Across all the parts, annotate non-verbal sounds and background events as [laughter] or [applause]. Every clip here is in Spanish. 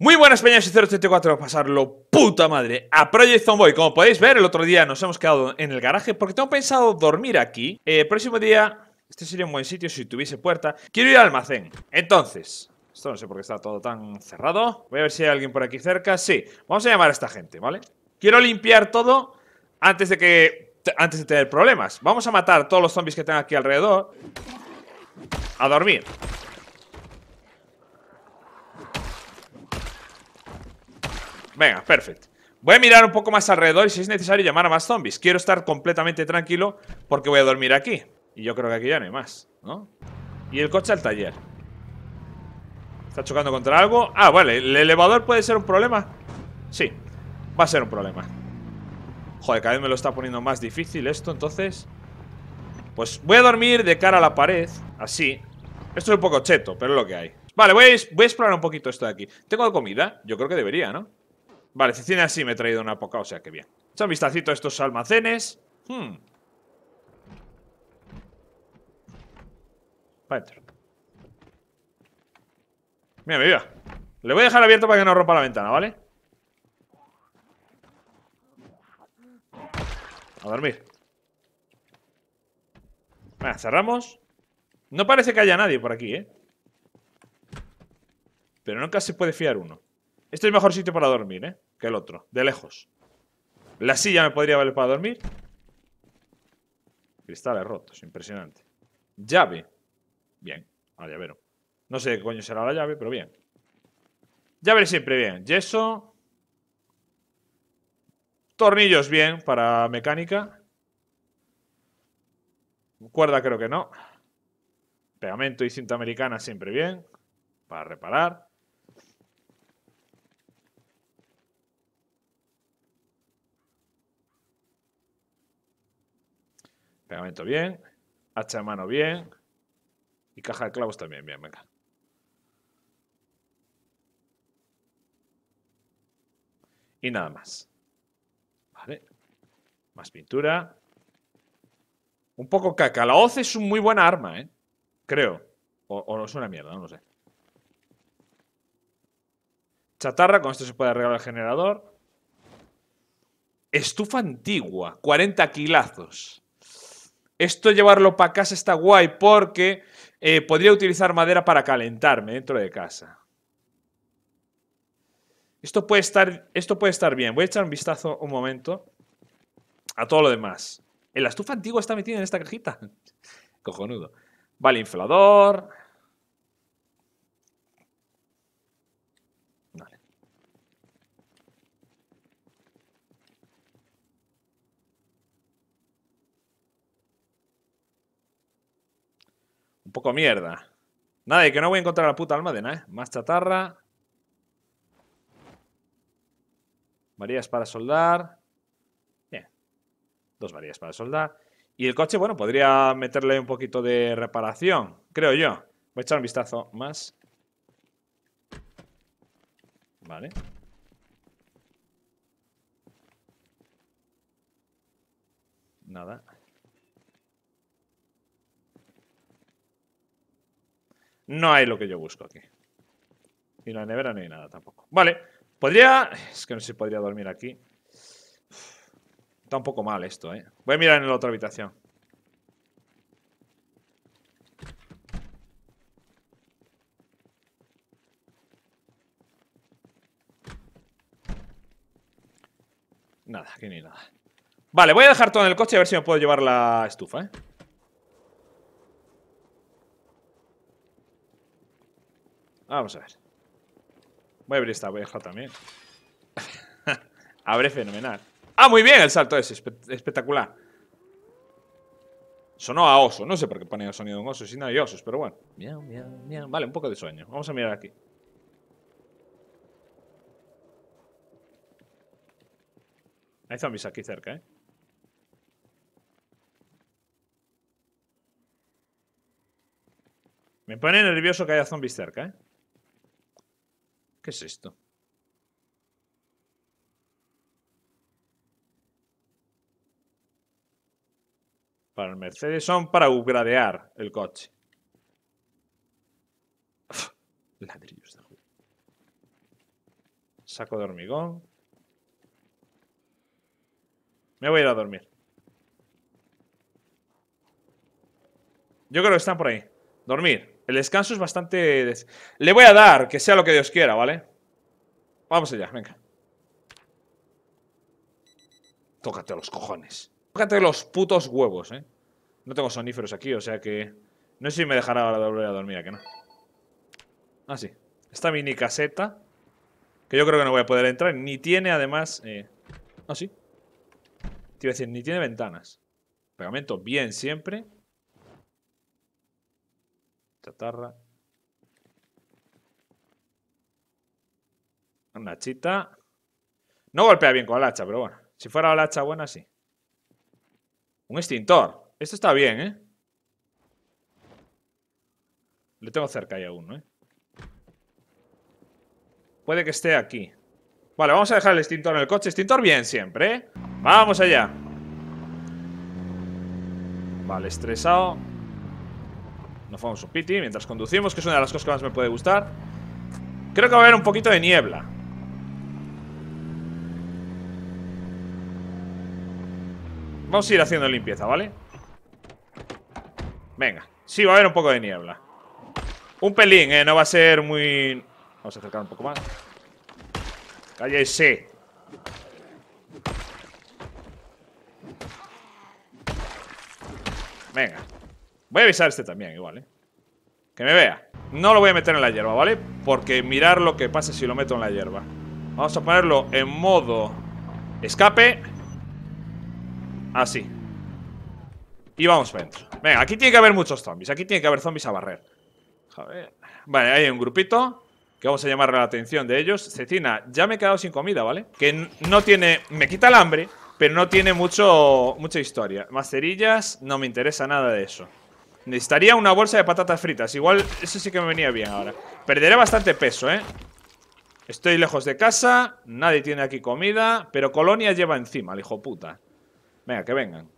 Muy buenas peñas y 084, pasarlo puta madre a Project Zomboy. Como podéis ver, el otro día nos hemos quedado en el garaje porque tengo pensado dormir aquí. Eh, próximo día, este sería un buen sitio si tuviese puerta. Quiero ir al almacén. Entonces, esto no sé por qué está todo tan cerrado. Voy a ver si hay alguien por aquí cerca. Sí, vamos a llamar a esta gente, ¿vale? Quiero limpiar todo antes de que... Antes de tener problemas. Vamos a matar a todos los zombies que tengan aquí alrededor. A dormir. Venga, perfecto. Voy a mirar un poco más alrededor y si es necesario llamar a más zombies. Quiero estar completamente tranquilo porque voy a dormir aquí. Y yo creo que aquí ya no hay más, ¿no? Y el coche al taller. ¿Está chocando contra algo? Ah, vale. ¿El elevador puede ser un problema? Sí, va a ser un problema. Joder, cada vez me lo está poniendo más difícil esto, entonces... Pues voy a dormir de cara a la pared, así. Esto es un poco cheto, pero es lo que hay. Vale, voy a, voy a explorar un poquito esto de aquí. ¿Tengo comida? Yo creo que debería, ¿no? Vale, tiene así me he traído una poca, o sea que bien. Echa vistacito a estos almacenes. Hmm. Para Mira, mira. Le voy a dejar abierto para que no rompa la ventana, ¿vale? A dormir. cerramos. No parece que haya nadie por aquí, ¿eh? Pero nunca se puede fiar uno. Este es el mejor sitio para dormir, ¿eh? que el otro, de lejos. La silla me podría valer para dormir. Cristales rotos, impresionante. Llave. Bien, a llavero. No sé qué coño será la llave, pero bien. Llave siempre bien. Yeso. Tornillos bien para mecánica. Cuerda creo que no. Pegamento y cinta americana siempre bien. Para reparar. Pegamento bien. Hacha de mano bien. Y caja de clavos también, bien, venga. Y nada más. Vale. Más pintura. Un poco caca. La hoz es un muy buena arma, ¿eh? Creo. O, o es una mierda, no lo sé. Chatarra, con esto se puede arreglar el generador. Estufa antigua, 40 kilazos. Esto llevarlo para casa está guay porque eh, podría utilizar madera para calentarme dentro de casa. Esto puede, estar, esto puede estar bien. Voy a echar un vistazo un momento a todo lo demás. ¿El estufa antiguo está metido en esta cajita. [laughs] Cojonudo. Vale, inflador. poco mierda. Nada, y que no voy a encontrar la puta almadena, ¿eh? Más chatarra. Varillas para soldar. Bien. Dos varías para soldar. Y el coche, bueno, podría meterle un poquito de reparación, creo yo. Voy a echar un vistazo más. Vale. Nada, No hay lo que yo busco aquí. Y la nevera ni hay nada tampoco. Vale, podría... Es que no sé si podría dormir aquí. Está un poco mal esto, ¿eh? Voy a mirar en la otra habitación. Nada, aquí ni nada. Vale, voy a dejar todo en el coche a ver si me puedo llevar la estufa, ¿eh? Vamos a ver. Voy a abrir esta abeja también. [laughs] Abre fenomenal. ¡Ah, muy bien! El salto es espectacular. Sonó a oso. No sé por qué pone el sonido de un oso si no hay osos, pero bueno. Miau, miau, miau. Vale, un poco de sueño. Vamos a mirar aquí. Hay zombies aquí cerca, ¿eh? Me pone nervioso que haya zombies cerca, ¿eh? ¿Qué es esto? Para el Mercedes son para upgradear el coche. ladrillos de Saco de hormigón. Me voy a ir a dormir. Yo creo que están por ahí. Dormir. El descanso es bastante... Le voy a dar, que sea lo que Dios quiera, ¿vale? Vamos allá, venga. Tócate los cojones. Tócate los putos huevos, ¿eh? No tengo soníferos aquí, o sea que... No sé si me dejará ahora volver a dormir, que no? Ah, sí. Esta mini caseta. Que yo creo que no voy a poder entrar. Ni tiene, además... Eh, ah, sí. Te iba a decir, ni tiene ventanas. Pegamento bien siempre. Chatarra. Una chita. No golpea bien con la hacha, pero bueno. Si fuera la hacha buena, sí. Un extintor. Esto está bien, ¿eh? Le tengo cerca a uno, ¿eh? Puede que esté aquí. Vale, vamos a dejar el extintor en el coche. Extintor bien siempre, ¿eh? Vamos allá. Vale, estresado. Nos vamos un piti mientras conducimos Que es una de las cosas que más me puede gustar Creo que va a haber un poquito de niebla Vamos a ir haciendo limpieza, ¿vale? Venga Sí, va a haber un poco de niebla Un pelín, ¿eh? No va a ser muy... Vamos a acercar un poco más Cállese Venga Voy a avisar este también, igual, ¿eh? Que me vea. No lo voy a meter en la hierba, ¿vale? Porque mirar lo que pasa si lo meto en la hierba. Vamos a ponerlo en modo escape. Así. Y vamos para adentro. Venga, aquí tiene que haber muchos zombies. Aquí tiene que haber zombies a barrer. Joder. Vale, hay un grupito que vamos a llamar la atención de ellos. Cecina, ya me he quedado sin comida, ¿vale? Que no tiene... Me quita el hambre, pero no tiene mucho, mucha historia. cerillas. no me interesa nada de eso. Necesitaría una bolsa de patatas fritas. Igual eso sí que me venía bien ahora. Perderé bastante peso, ¿eh? Estoy lejos de casa. Nadie tiene aquí comida. Pero Colonia lleva encima, el hijo puta. Venga, que vengan.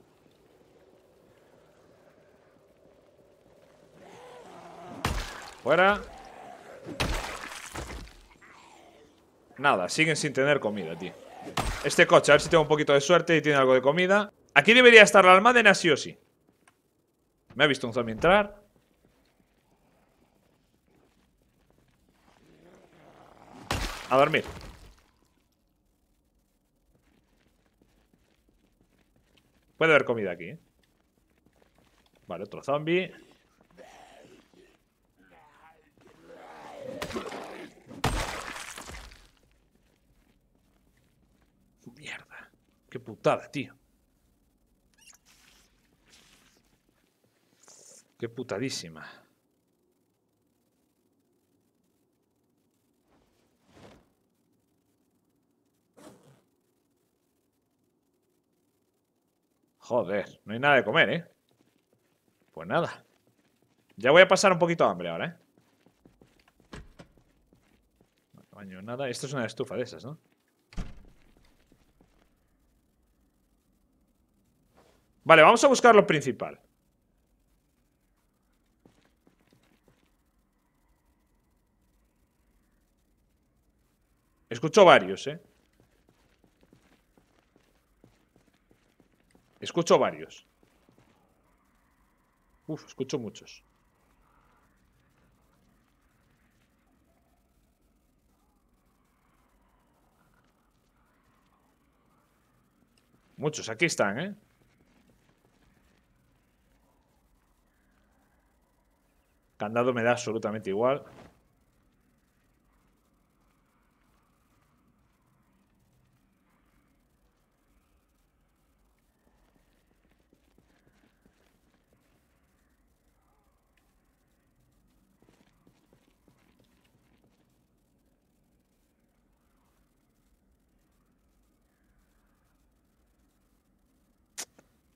Fuera. Nada, siguen sin tener comida, tío. Este coche, a ver si tengo un poquito de suerte y tiene algo de comida. Aquí debería estar la almadena sí o sí. Me ha visto un zombie entrar. A dormir. Puede haber comida aquí. ¿eh? Vale, otro zombie. Mierda. Qué putada, tío. Qué putadísima. Joder, no hay nada de comer, ¿eh? Pues nada. Ya voy a pasar un poquito de hambre ahora, ¿eh? No baño nada. Esto es una estufa de esas, ¿no? Vale, vamos a buscar lo principal. Escucho varios, ¿eh? Escucho varios. Uf, escucho muchos. Muchos, aquí están, ¿eh? Candado me da absolutamente igual.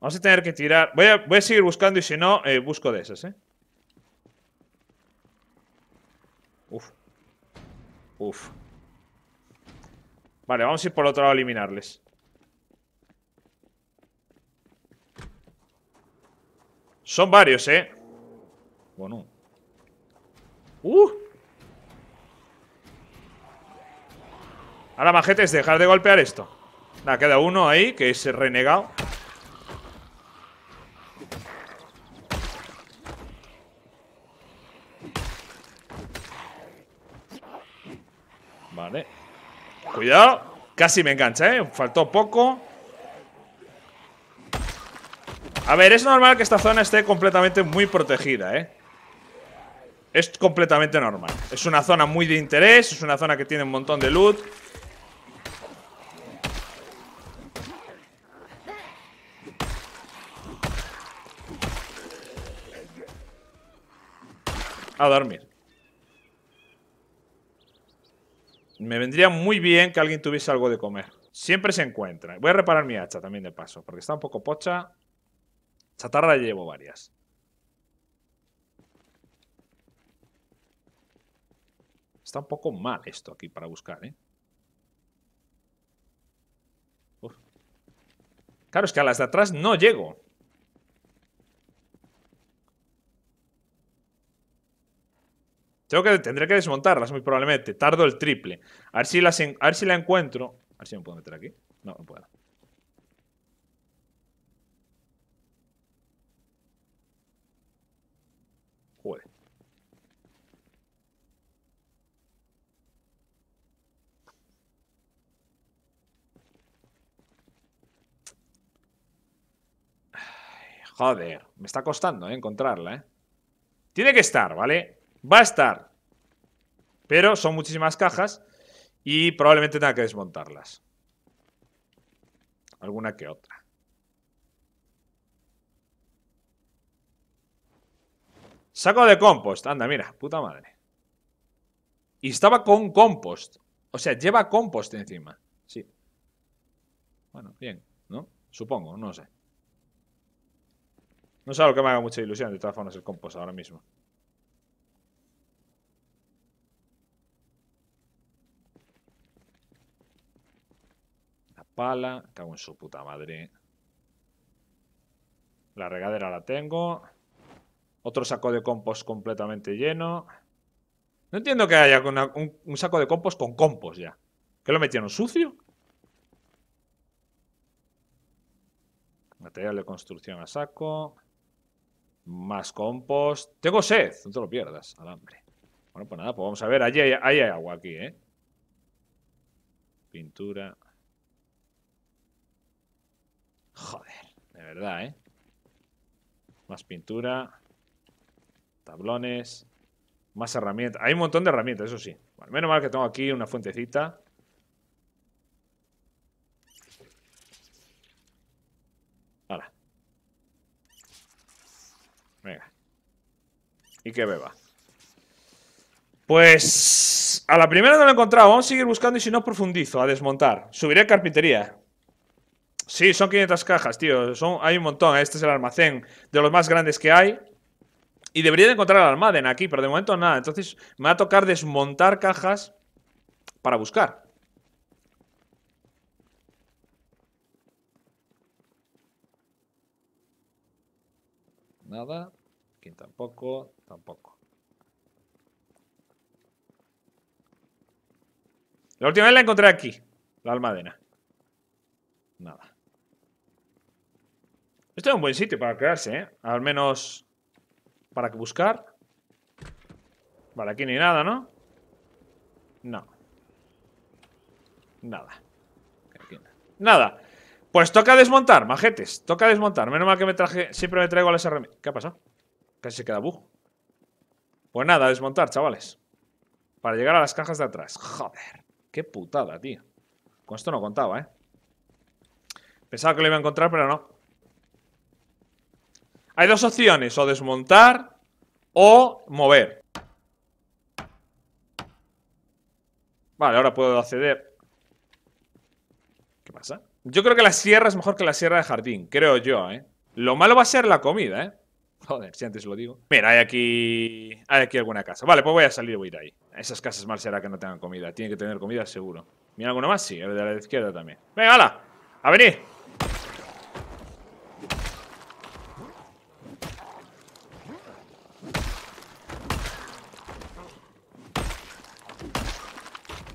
Vamos a tener que tirar... Voy a, seguir buscando y si no, eh, busco de esas, ¿eh? Uf. Uf. Vale, vamos a ir por otro lado a eliminarles. Son varios, ¿eh? Bueno. ¡Uh! Ahora, majetes, dejar de golpear esto. Nada, queda uno ahí, que es renegado. Cuidado. Casi me engancha, ¿eh? Faltó poco. A ver, es normal que esta zona esté completamente muy protegida, ¿eh? Es completamente normal. Es una zona muy de interés, es una zona que tiene un montón de loot. A dormir. me vendría muy bien que alguien tuviese algo de comer. Siempre se encuentra. Voy a reparar mi hacha también de paso, porque está un poco pocha. Chatarra llevo varias. Está un poco mal esto aquí para buscar, ¿eh? Claro, es que a las de atrás no llego. Creo que, tendré que desmontarlas muy probablemente. Tardo el triple. A ver si, la encuentro. A ver si me puedo meter aquí. No, no puedo. Joder. joder, me está costando eh, encontrarla, ¿eh? Tiene que estar, ¿vale? Va a estar. Pero son muchísimas cajas y probablemente tenga que desmontarlas. Alguna que otra. Saco de compost. Anda, mira, puta madre. Y estaba con compost. O sea, lleva compost encima. Sí. Bueno, bien, ¿no? Supongo, no sé. No sé lo que me haga mucha ilusión, de todas formas, el compost ahora mismo. pala. cago en su puta madre. La regadera la tengo. Otro saco de compost completamente lleno. No entiendo que haya un, saco de compost con compost ya. ¿Qué lo metieron? ¿Sucio? Material de construcción a saco. Más compost. Tengo sed. No te lo pierdas, alambre. Bueno, pues nada, pues vamos a ver. Allí ahí hay agua aquí, ¿eh? Pintura. Joder, de verdad, ¿eh? Más pintura. Tablones. Más herramientas. Hay un montón de herramientas, eso sí. Bueno, menos mal que tengo aquí una fuentecita. Venga. Y que beba. Pues... A la primera no lo he encontrado. Vamos a seguir buscando y si no profundizo a desmontar. Subiré a carpintería. Sí, son 500 cajas, tío. Son, hay un montón. Este es el almacén de los más grandes que hay. Y debería de encontrar la almadena aquí, pero de momento nada. Entonces me va a tocar desmontar cajas para buscar. Nada. Aquí tampoco, tampoco. La última vez la encontré aquí, la almadena. Nada. Esto es un buen sitio para quedarse, ¿eh? Al menos para que buscar. Vale, aquí ni nada, ¿no? No. Nada. Nada. Pues toca desmontar, majetes. Toca desmontar. Menos mal que me traje. Siempre me traigo al SRM ¿Qué ha pasado? Casi se queda bug. Pues nada, desmontar, chavales. Para llegar a las cajas de atrás. Joder. Qué putada, tío. Con esto no contaba, ¿eh? Pensaba que lo iba a encontrar, pero no. Hay dos opciones, o desmontar o mover. Vale, ahora puedo acceder. ¿Qué pasa? Yo creo que la sierra es mejor que la sierra de jardín, creo yo, ¿eh? Lo malo va a ser la comida, ¿eh? Joder, si antes lo digo. Mira, hay aquí. Hay aquí alguna casa. Vale, pues voy a salir y voy a ahí. Esas casas mal será que no tengan comida. Tienen que tener comida seguro. ¿Mira alguna más? Sí, de la izquierda también. Venga, hala. A venir.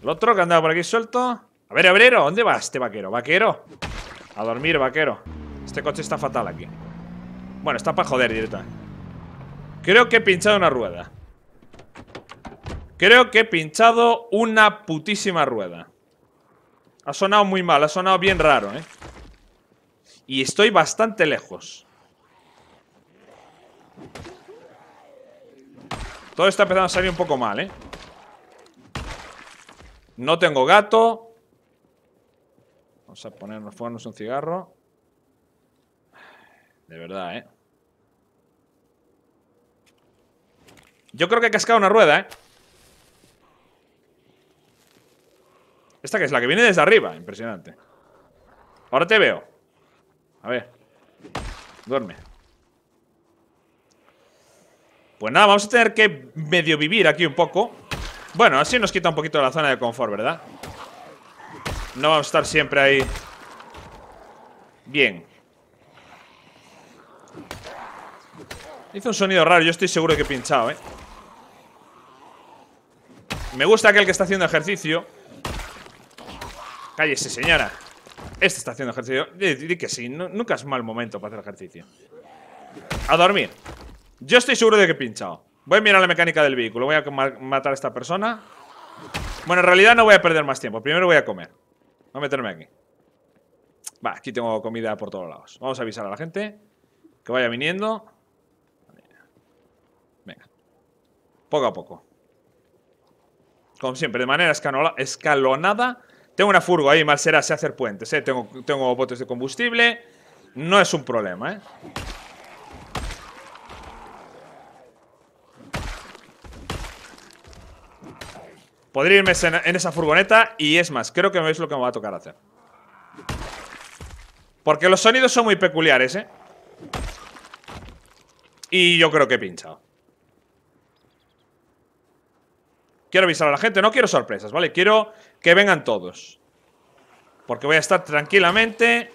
El otro que andaba por aquí suelto. A ver, obrero, ¿dónde va este vaquero? Vaquero. A dormir, vaquero. Este coche está fatal aquí. Bueno, está para joder directamente. Creo que he pinchado una rueda. Creo que he pinchado una putísima rueda. Ha sonado muy mal, ha sonado bien raro, ¿eh? Y estoy bastante lejos. Todo está empezando a salir un poco mal, ¿eh? No tengo gato. Vamos a ponernos, fumarnos un cigarro. De verdad, ¿eh? Yo creo que he cascado una rueda, ¿eh? Esta que es la que viene desde arriba. Impresionante. Ahora te veo. A ver. Duerme. Pues nada, vamos a tener que medio vivir aquí un poco. Bueno, así nos quita un poquito de la zona de confort, ¿verdad? No vamos a estar siempre ahí. Bien. Hizo un sonido raro, yo estoy seguro de que he pinchado, ¿eh? Me gusta aquel que está haciendo ejercicio. Cállese, señora. Este está haciendo ejercicio. Di que sí, nunca es mal momento para hacer ejercicio. A dormir. Yo estoy seguro de que he pinchado. Voy a mirar la mecánica del vehículo. Voy a matar a esta persona. Bueno, en realidad no voy a perder más tiempo. Primero voy a comer. Voy a meterme aquí. Va, aquí tengo comida por todos lados. Vamos a avisar a la gente que vaya viniendo. Venga. Poco a poco. Como siempre, de manera escalonada. Tengo una furgo ahí, mal será, sé hacer puentes. ¿eh? tengo botes de combustible. No es un problema, ¿eh? Podría irme en esa furgoneta y es más, creo que veis lo que me va a tocar hacer. Porque los sonidos son muy peculiares, ¿eh? Y yo creo que he pinchado. Quiero avisar a la gente, no quiero sorpresas, ¿vale? Quiero que vengan todos. Porque voy a estar tranquilamente.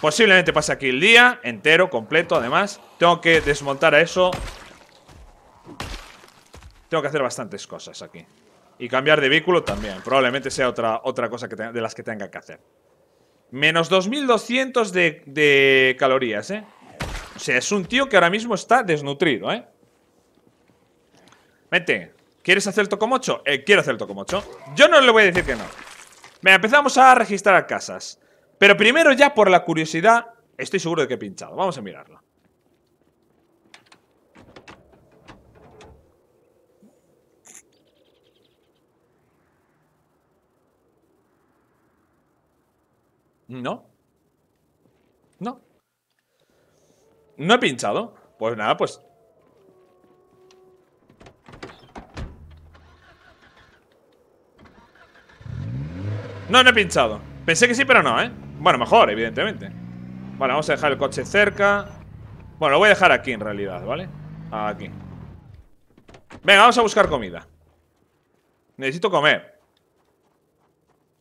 Posiblemente pase aquí el día entero, completo, además. Tengo que desmontar a eso. Tengo que hacer bastantes cosas aquí. Y cambiar de vehículo también. Probablemente sea otra, otra cosa de las que tenga que hacer. Menos 2.200 de, de calorías, ¿eh? O sea, es un tío que ahora mismo está desnutrido, ¿eh? Vente. ¿Quieres hacer el tocomocho? Eh, quiero hacer el tocomocho. Yo no le voy a decir que no. Venga, empezamos a registrar casas. Pero primero, ya por la curiosidad, estoy seguro de que he pinchado. Vamos a mirarlo. No. No. No he pinchado. Pues nada, pues... No, no he pinchado. Pensé que sí, pero no, ¿eh? Bueno, mejor, evidentemente. Vale, vamos a dejar el coche cerca. Bueno, lo voy a dejar aquí en realidad, ¿vale? Aquí. Venga, vamos a buscar comida. Necesito comer.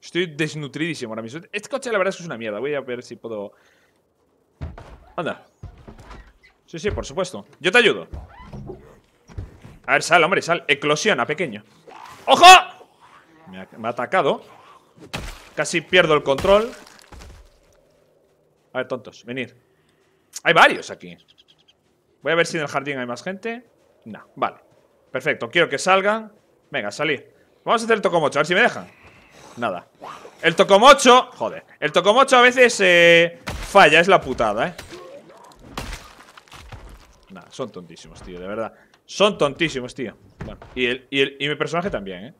Estoy desnutridísimo ahora mismo. Este coche la verdad es que es una mierda. Voy a ver si puedo... Anda. Sí, sí, por supuesto. Yo te ayudo. A ver, sal, hombre, sal. Eclosiona, pequeño. ¡Ojo! Me ha, atacado. Casi pierdo el control. A ver, tontos, venir. Hay varios aquí. Voy a ver si en el jardín hay más gente. No, vale. Perfecto, quiero que salgan. Venga, salí. Vamos a hacer el tocomocho, a ver si me dejan. Nada. El tocomocho. Joder. El tocomocho a veces eh, falla, es la putada, eh. Nada, son tontísimos, tío, de verdad. Son tontísimos, tío. Bueno, y, el, y, mi personaje también, eh.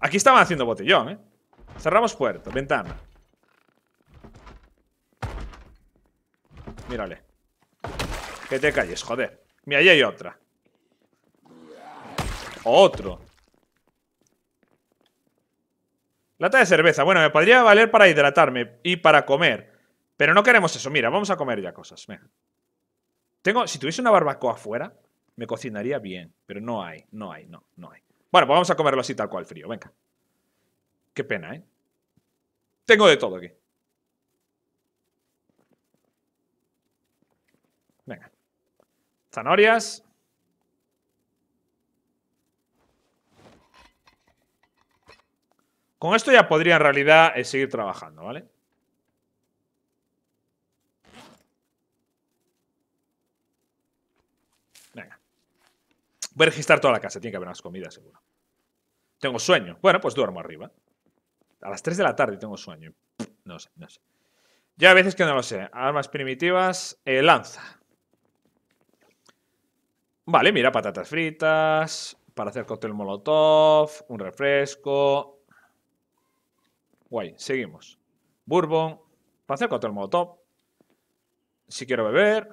Aquí estaban haciendo botellón, eh. Cerramos puerto, ventana. Mírale. Que te calles, joder. Mira, ahí hay otra. Otro. Lata de cerveza. Bueno, me podría valer para hidratarme y para comer. Pero no queremos eso. Mira, vamos a comer ya cosas. Venga. Tengo, si tuviese una barbacoa afuera, me cocinaría bien. Pero no hay, no hay, no, no hay. Bueno, pues vamos a comerlo así tal cual, frío. Venga. Qué pena, ¿eh? Tengo de todo aquí. Venga. Zanorias. Con esto ya podría en realidad eh, seguir trabajando, ¿vale? Venga. Voy a registrar toda la casa, tiene que haber unas comidas, seguro. Tengo sueño. Bueno, pues duermo arriba. A las 3 de la tarde tengo sueño. No sé, no sé. Ya a veces que no lo sé. Armas primitivas, eh, lanza. Vale, mira, patatas fritas, para hacer cóctel molotov, un refresco, Guay, seguimos. Bourbon. Para hacer modo top Si quiero beber.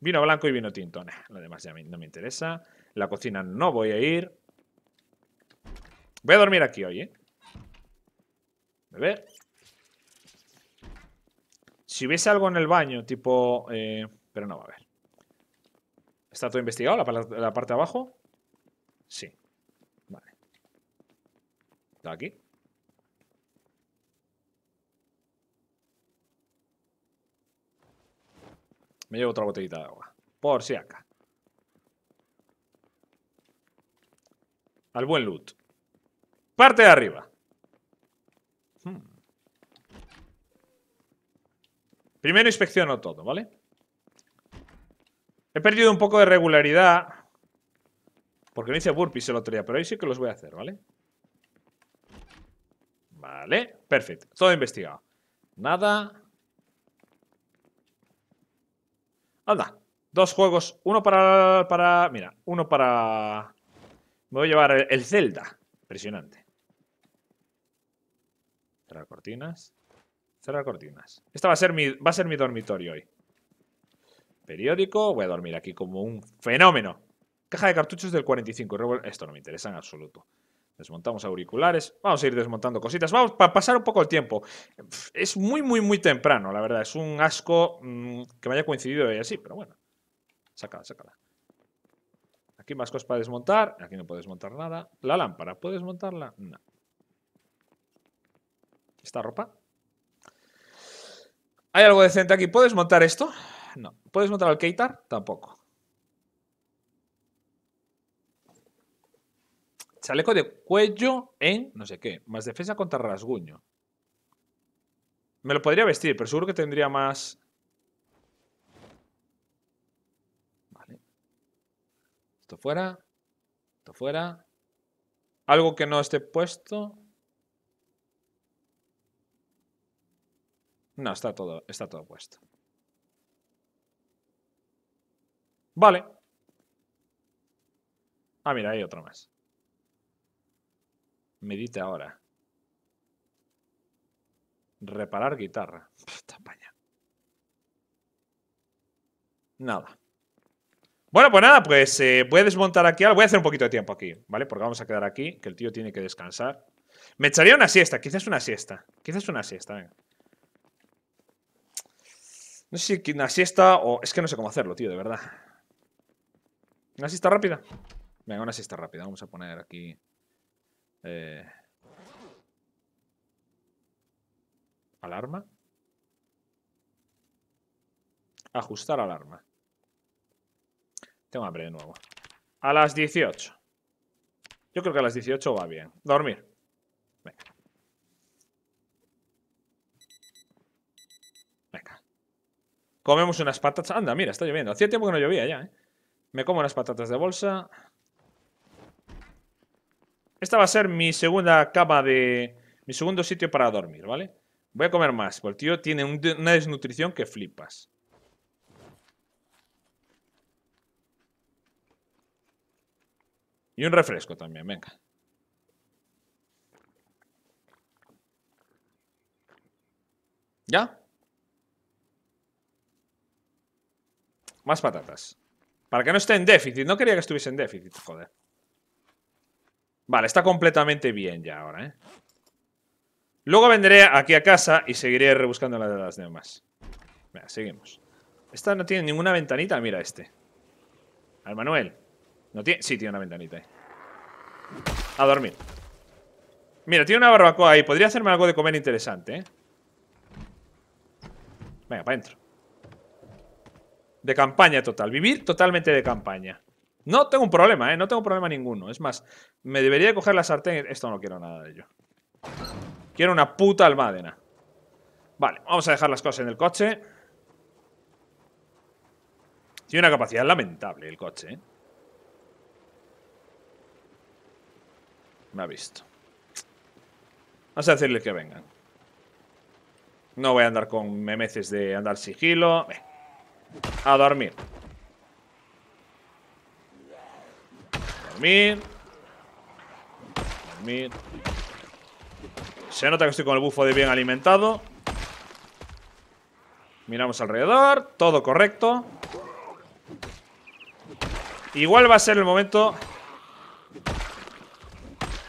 Vino blanco y vino tinto. lo demás ya no me interesa. La cocina no voy a ir. Voy a dormir aquí hoy, ¿eh? Beber. Si hubiese algo en el baño, tipo... Eh, pero no va a haber. ¿Está todo investigado? ¿La, la parte de abajo? Sí. Vale. ¿Está aquí? Me llevo otra botellita de agua. Por si acá. Al buen loot. Parte de arriba. Hmm. Primero inspecciono todo, ¿vale? He perdido un poco de regularidad. Porque no hice burpees el otro día, pero ahí sí que los voy a hacer, ¿vale? Vale, perfecto. Todo investigado. Nada. Anda, dos juegos. Uno para. para mira, uno para. Me voy a llevar el Zelda. Impresionante. Cerrar cortinas. Cerrar cortinas. Esta va a ser mi, va a ser mi dormitorio hoy. Periódico. Voy a dormir aquí como un fenómeno. Caja de cartuchos del 45. Esto no me interesa en absoluto. Desmontamos auriculares, vamos a ir desmontando cositas, vamos para pasar un poco el tiempo. Es muy, muy, muy temprano, la verdad. Es un asco mm, que me haya coincidido y así, pero bueno. Sácala, sácala. Aquí más cosas para desmontar. Aquí no puedes montar nada. La lámpara, puedes montarla, No. ¿Esta ropa? ¿Hay algo decente aquí? puedes montar esto? No. puedes montar el Keitar? Tampoco. Chaleco de cuello en no sé qué. Más defensa contra rasguño. Me lo podría vestir, pero seguro que tendría más... Vale. Esto fuera. Esto fuera. Algo que no esté puesto. No, está todo, está todo puesto. Vale. Ah, mira, hay otro más. Medite ahora. Reparar guitarra. Paña. Nada. Bueno, pues nada, pues eh, voy a desmontar aquí Voy a hacer un poquito de tiempo aquí, ¿vale? Porque vamos a quedar aquí, que el tío tiene que descansar. Me echaría una siesta, quizás una siesta. Quizás una siesta, venga. No sé si una siesta o... Es que no sé cómo hacerlo, tío, de verdad. ¿Una siesta rápida? Venga, una siesta rápida. Vamos a poner aquí... Eh... ¿Alarma? Ajustar alarma. Tengo hambre de nuevo. A las 18. Yo creo que a las 18 va bien. Dormir. Venga. Venga. Comemos unas patatas. Anda, mira, está lloviendo. Hacía tiempo que no llovía ya, ¿eh? Me como unas patatas de bolsa. Esta va a ser mi segunda cama de... Mi segundo sitio para dormir, ¿vale? Voy a comer más, porque el tío tiene una desnutrición que flipas. Y un refresco también, venga. ¿Ya? Más patatas. Para que no esté en déficit. No quería que estuviese en déficit, joder. Vale, está completamente bien ya ahora, ¿eh? Luego vendré aquí a casa y seguiré rebuscando las de las demás. Venga, seguimos. Esta no tiene ninguna ventanita, mira este. Al Manuel. No tiene... Sí, tiene una ventanita ahí. A dormir. Mira, tiene una barbacoa ahí. Podría hacerme algo de comer interesante, ¿eh? Venga, para adentro. De campaña total. Vivir totalmente de campaña. No tengo un problema, ¿eh? No tengo problema ninguno. Es más, me debería coger la sartén. Esto no quiero nada de ello. Quiero una puta almádena. Vale, vamos a dejar las cosas en el coche. Tiene una capacidad lamentable el coche, ¿eh? Me ha visto. Vamos a decirle que vengan. No voy a andar con memeces de andar sigilo. A dormir. Dormir. Se nota que estoy con el bufo de bien alimentado. Miramos alrededor. Todo correcto. Igual va a ser el momento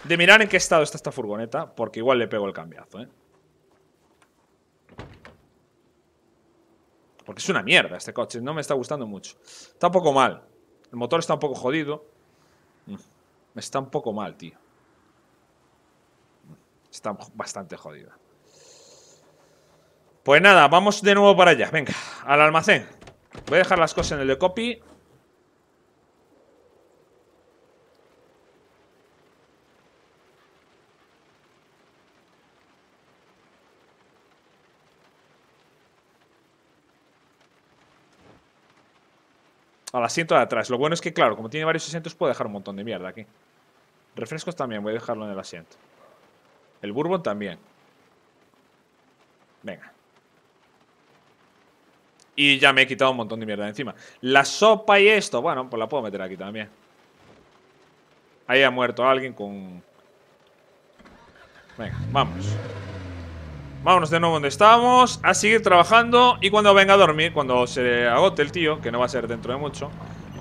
de mirar en qué estado está esta furgoneta, porque igual le pego el cambiazo, ¿eh? Porque es una mierda este coche, no me está gustando mucho. Está un poco mal. El motor está un poco jodido. Está un poco mal, tío. Está bastante jodida. Pues nada, vamos de nuevo para allá. Venga, al almacén. Voy a dejar las cosas en el de copy. al asiento de atrás. Lo bueno es que, claro, como tiene varios asientos, puedo dejar un montón de mierda aquí. Refrescos también, voy a dejarlo en el asiento. El bourbon también. Venga. Y ya me he quitado un montón de mierda de encima. La sopa y esto, bueno, pues la puedo meter aquí también. Ahí ha muerto alguien con... Venga, vamos. Vámonos de nuevo donde estábamos A seguir trabajando Y cuando venga a dormir Cuando se agote el tío Que no va a ser dentro de mucho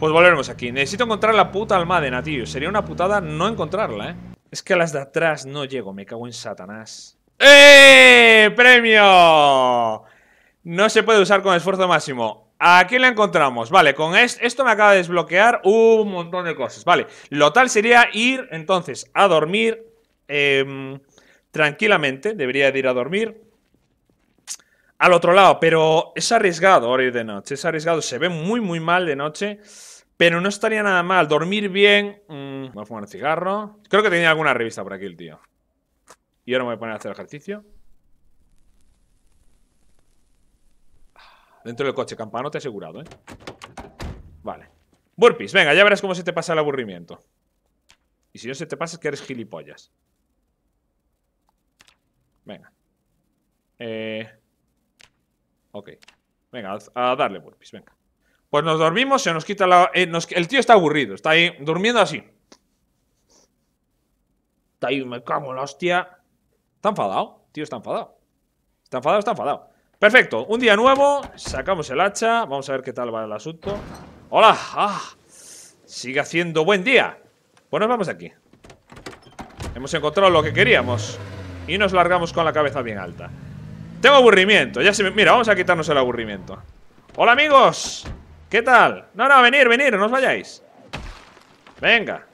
Pues volveremos aquí Necesito encontrar la puta almádena, tío Sería una putada no encontrarla, eh Es que a las de atrás no llego Me cago en satanás ¡Eh! ¡Premio! No se puede usar con esfuerzo máximo Aquí la encontramos Vale, con esto me acaba de desbloquear un montón de cosas Vale, lo tal sería ir entonces a dormir eh, tranquilamente, debería de ir a dormir. Al otro lado, pero es arriesgado ahora ir de noche, es arriesgado, se ve muy muy mal de noche, pero no estaría nada mal, dormir bien, mm, voy a fumar un cigarro, creo que tenía alguna revista por aquí el tío. Y ahora me voy a poner a hacer ejercicio. Dentro del coche, campano te he asegurado, ¿eh? Vale. Burpees, venga, ya verás cómo se te pasa el aburrimiento. Y si no se te pasa es que eres gilipollas. Venga. Eh, ok. Venga, a, darle burpees, venga. Pues nos dormimos, se nos quita la... Eh, el tío está aburrido, está ahí durmiendo así. Está ahí, me cago en la hostia. Está enfadado, tío, está enfadado. Está enfadado, está enfadado. Perfecto, un día nuevo, sacamos el hacha, vamos a ver qué tal va el asunto. ¡Hola! Ah, sigue haciendo buen día. Pues nos vamos aquí. Hemos encontrado lo que queríamos. Y nos largamos con la cabeza bien alta Tengo aburrimiento, ya se Mira, vamos a quitarnos el aburrimiento ¡Hola, amigos! ¿Qué tal? No, no, venir, venir, no os vayáis Venga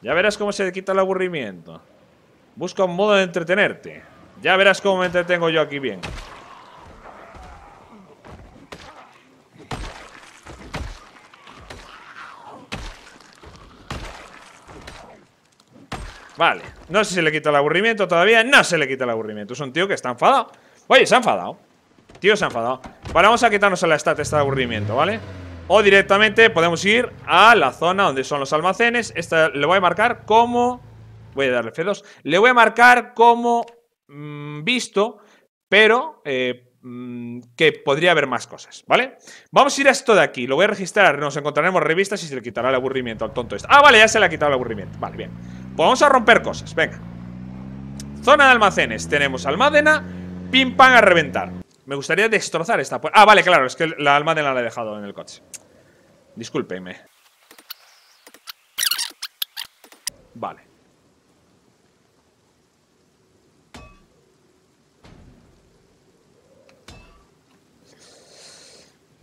Ya verás cómo se quita el aburrimiento Busca un modo de entretenerte Ya verás cómo me entretengo yo aquí bien Vale no sé si se le quita el aburrimiento todavía. No se le quita el aburrimiento. Es un tío que está enfadado. Oye, se ha enfadado. Tío, se ha enfadado. Vale, vamos a quitarnos a la stat este aburrimiento, ¿vale? O directamente podemos ir a la zona donde son los almacenes. Esta le voy a marcar como... Voy a darle F2. Le voy a marcar como mm, visto, pero... Eh, mm, que podría haber más cosas, ¿vale? Vamos a ir a esto de aquí, lo voy a registrar, nos encontraremos revistas y se le quitará el aburrimiento al tonto este. Ah, vale, ya se le ha quitado el aburrimiento, vale, bien. Pues vamos a romper cosas, venga. Zona de almacenes, tenemos almadena, pim pam a reventar. Me gustaría destrozar esta Ah, vale, claro, es que la almadena la he dejado en el coche. Discúlpeme. Vale.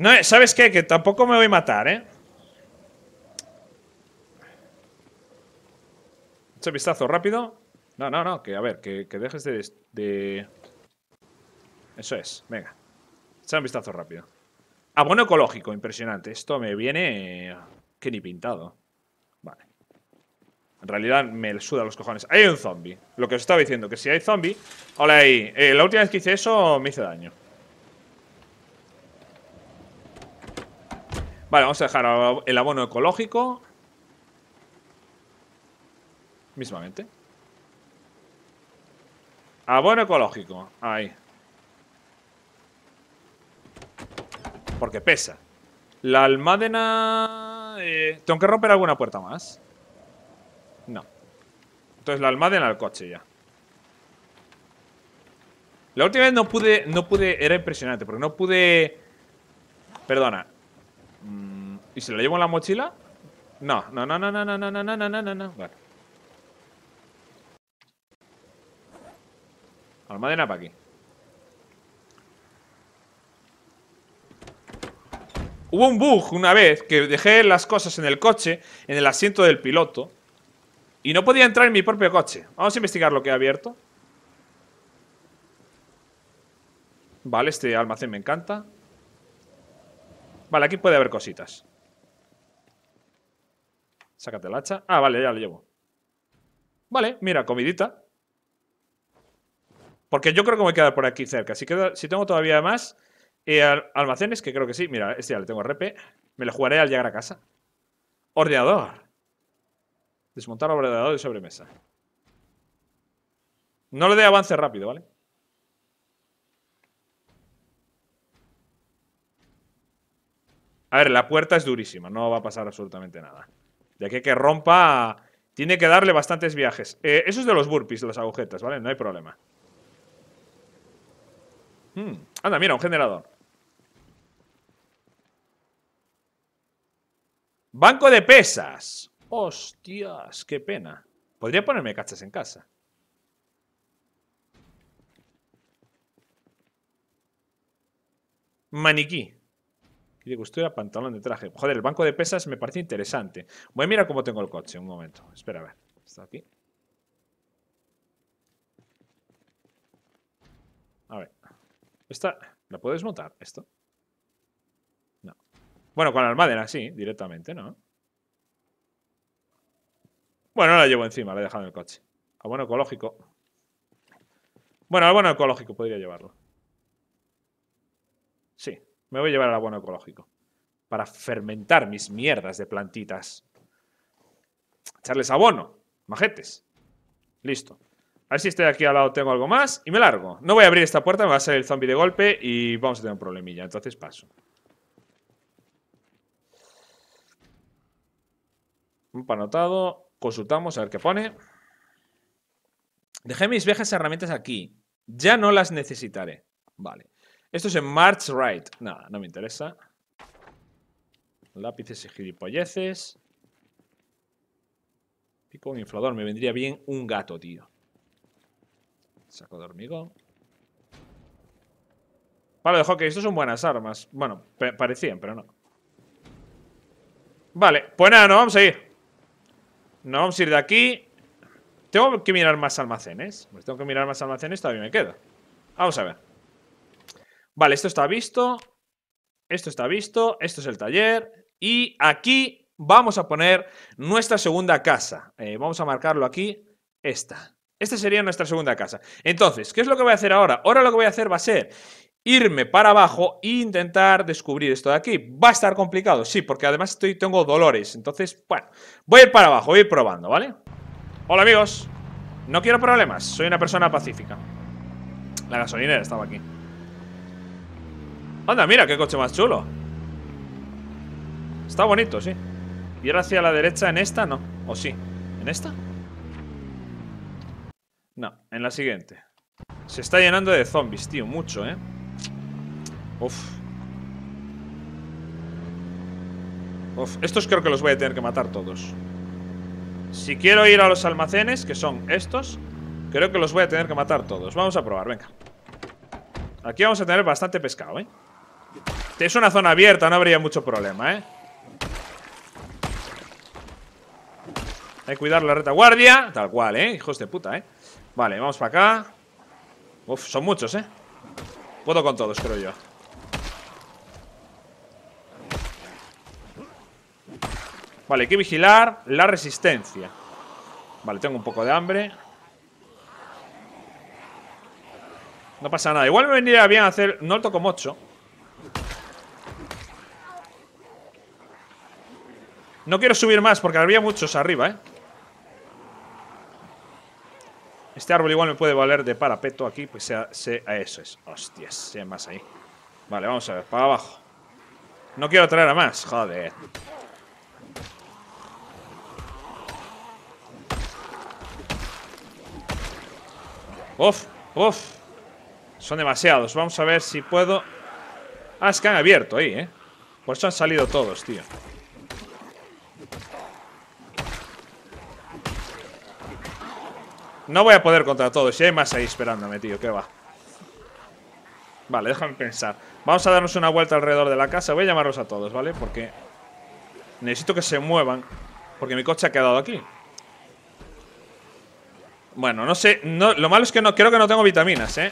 No, eh, ¿sabes qué? Que tampoco me voy a matar, ¿eh? Echa vistazo rápido. No, no, no, que a ver, que, dejes de, Eso es, venga. Echa un vistazo rápido. Abono ecológico, impresionante. Esto me viene... que ni pintado. Vale. En realidad me suda los cojones. hay un zombie. Lo que os estaba diciendo, que si hay zombie... Hola ahí. Eh, la última vez que hice eso me hice daño. Vale, vamos a dejar el abono ecológico. Mismamente. Abono ecológico. Ahí. Porque pesa. La almádena... Eh, ¿Tengo que romper alguna puerta más? No. Entonces la almádena al coche ya. La última vez no pude... No pude... Era impresionante porque no pude... Perdona. ¿Y si lo llevo en la mochila? No, no, no, no, no, no, no, no, no, no, no, no. Vale. Almadena para aquí. Hubo un bug una vez que dejé las cosas en el coche, en el asiento del piloto, y no podía entrar en mi propio coche. Vamos a investigar lo que he abierto. Vale, este almacén me encanta. Vale, aquí puede haber cositas. Sácate el hacha. Ah, vale, ya lo llevo. Vale, mira, comidita. Porque yo creo que me voy a quedar por aquí cerca. Si, si tengo todavía más eh, almacenes, que creo que sí. Mira, este ya le tengo repe. Me lo jugaré al llegar a casa. Ordeador. Desmontar ordenador de sobremesa. No le dé avance rápido, ¿vale? A ver, la puerta es durísima. No va a pasar absolutamente nada. De aquí que rompa, tiene que darle bastantes viajes. Eh, eso es de los burpees, las agujetas, ¿vale? No hay problema. Hmm. Anda, mira, un generador. Banco de pesas. Hostias, qué pena. Podría ponerme cachas en casa. Maniquí. Y de a pantalón de traje. Joder, el banco de pesas me parece interesante. Voy a mirar cómo tengo el coche, un momento. Espera, a ver. Está aquí. A ver. Esta, ¿la puedes desmontar? ¿Esto? No. Bueno, con la almadena, sí, directamente, ¿no? Bueno, la llevo encima, la he dejado en el coche. bueno ecológico. Bueno, al bueno ecológico podría llevarlo. Sí, me voy a llevar al abono ecológico para fermentar mis mierdas de plantitas. Echarles abono, majetes. Listo. A ver si estoy aquí al lado, tengo algo más y me largo. No voy a abrir esta puerta, me va a salir el zombie de golpe y vamos a tener un problemilla. Entonces paso. Un panotado. Consultamos a ver qué pone. Dejé mis viejas herramientas aquí. Ya no las necesitaré. Vale. Esto es en March Right. No, no me interesa. Lápices y gilipolleces. Pico un inflador. Me vendría bien un gato, tío. Saco de hormigón. Vale, dejo que Estos son buenas armas. Bueno, parecían, pero no. Vale, pues nada, nos vamos a ir. Nos vamos a ir de aquí. Tengo que mirar más almacenes. Pues tengo que mirar más almacenes, todavía me queda. Vamos a ver. Vale, esto está visto. Esto está visto. Esto es el taller. Y aquí vamos a poner nuestra segunda casa. Eh, vamos a marcarlo aquí. Esta. Esta sería nuestra segunda casa. Entonces, ¿qué es lo que voy a hacer ahora? Ahora lo que voy a hacer va a ser irme para abajo e intentar descubrir esto de aquí. Va a estar complicado, sí, porque además estoy, tengo dolores. Entonces, bueno, voy a ir para abajo, voy a ir probando, ¿vale? Hola, amigos. No quiero problemas, soy una persona pacífica. La gasolinera estaba aquí. Anda, mira, qué coche más chulo Está bonito, sí ¿Y ahora hacia la derecha en esta? No, o sí ¿En esta? No, en la siguiente Se está llenando de zombies, tío, mucho, ¿eh? Uf Uf, estos creo que los voy a tener que matar todos Si quiero ir a los almacenes, que son estos Creo que los voy a tener que matar todos Vamos a probar, venga Aquí vamos a tener bastante pescado, ¿eh? Este, es una zona abierta, no habría mucho problema, ¿eh? Hay que cuidar la retaguardia. Tal cual, ¿eh? Hijos de puta, ¿eh? Vale, vamos para acá. Uf, son muchos, ¿eh? Puedo con todos, creo yo. Vale, hay que vigilar la resistencia. Vale, tengo un poco de hambre. No pasa nada. Igual me vendría bien hacer... No toco mocho. No quiero subir más porque había muchos arriba, ¿eh? Este árbol igual me puede valer de parapeto aquí, pues sea, eso es. Hostias, sea más ahí. Vale, vamos a ver, para abajo. No quiero traer a más, joder. Uf, uf. Son demasiados. Vamos a ver si puedo... Ah, es que han abierto ahí, ¿eh? Por eso han salido todos, tío. No voy a poder contra todos. Y hay más ahí esperándome, tío. ¿Qué va? Vale, déjame pensar. Vamos a darnos una vuelta alrededor de la casa. Voy a llamarlos a todos, ¿vale? Porque necesito que se muevan. Porque mi coche ha quedado aquí. Bueno, no sé. lo malo es que no creo que no tengo vitaminas, ¿eh?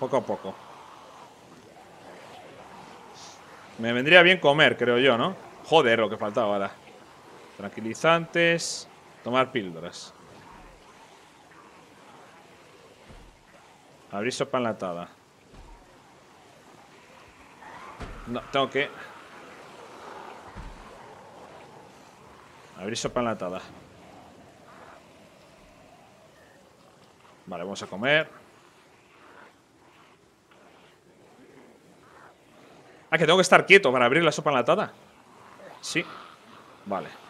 Poco a poco. Me vendría bien comer, creo yo, ¿no? Joder, lo que faltaba ahora. Tranquilizantes. Tomar píldoras. Abrir sopa enlatada. No, tengo que... Abrir sopa enlatada. Vale, vamos a comer. Ah, que tengo que estar quieto para abrir la sopa enlatada. Sí. Vale.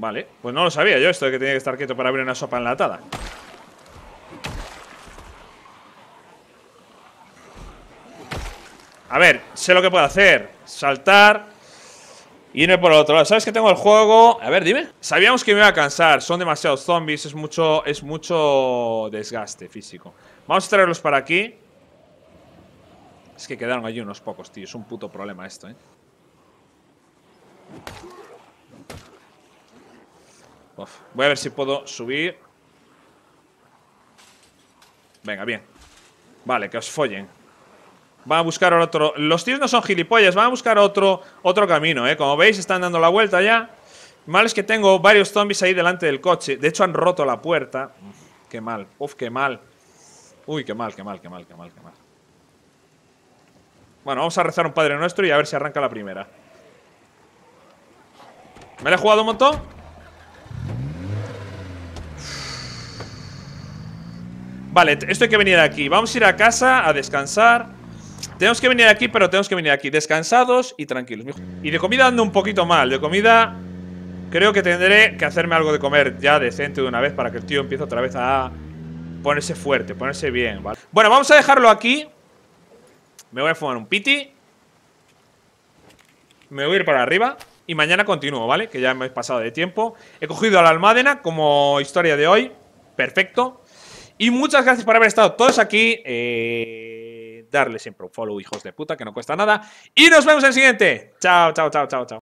Vale, pues no lo sabía yo esto de que tenía que estar quieto para abrir una sopa enlatada. A ver, sé lo que puedo hacer. Saltar. Y irme por el otro lado. ¿Sabes que tengo el juego? A ver, dime. Sabíamos que me iba a cansar. Son demasiados zombies. Es mucho, es mucho desgaste físico. Vamos a traerlos para aquí. Es que quedaron allí unos pocos, tío. Es un puto problema esto, ¿eh? voy a ver si puedo subir. Venga, bien. Vale, que os follen. Van a buscar otro... Los tíos no son gilipollas, van a buscar otro, otro camino, ¿eh? Como veis, están dando la vuelta ya. Mal es que tengo varios zombies ahí delante del coche. De hecho, han roto la puerta. qué mal. Uf, qué mal. Uy, qué mal, qué mal, qué mal, qué mal, qué mal. Bueno, vamos a rezar un Padre Nuestro y a ver si arranca la primera. ¿Me la he jugado un montón? Vale, esto hay que venir aquí. Vamos a ir a casa a descansar. Tenemos que venir aquí, pero tenemos que venir aquí descansados y tranquilos. Y de comida ando un poquito mal. De comida creo que tendré que hacerme algo de comer ya decente de una vez para que el tío empiece otra vez a ponerse fuerte, ponerse bien, ¿vale? Bueno, vamos a dejarlo aquí. Me voy a fumar un piti. Me voy a ir para arriba. Y mañana continúo, ¿vale? Que ya me he pasado de tiempo. He cogido a la almádena como historia de hoy. Perfecto. Y muchas gracias por haber estado todos aquí. Eh, darle siempre un follow, hijos de puta, que no cuesta nada. Y nos vemos en el siguiente. Chao, chao, chao, chao, chao.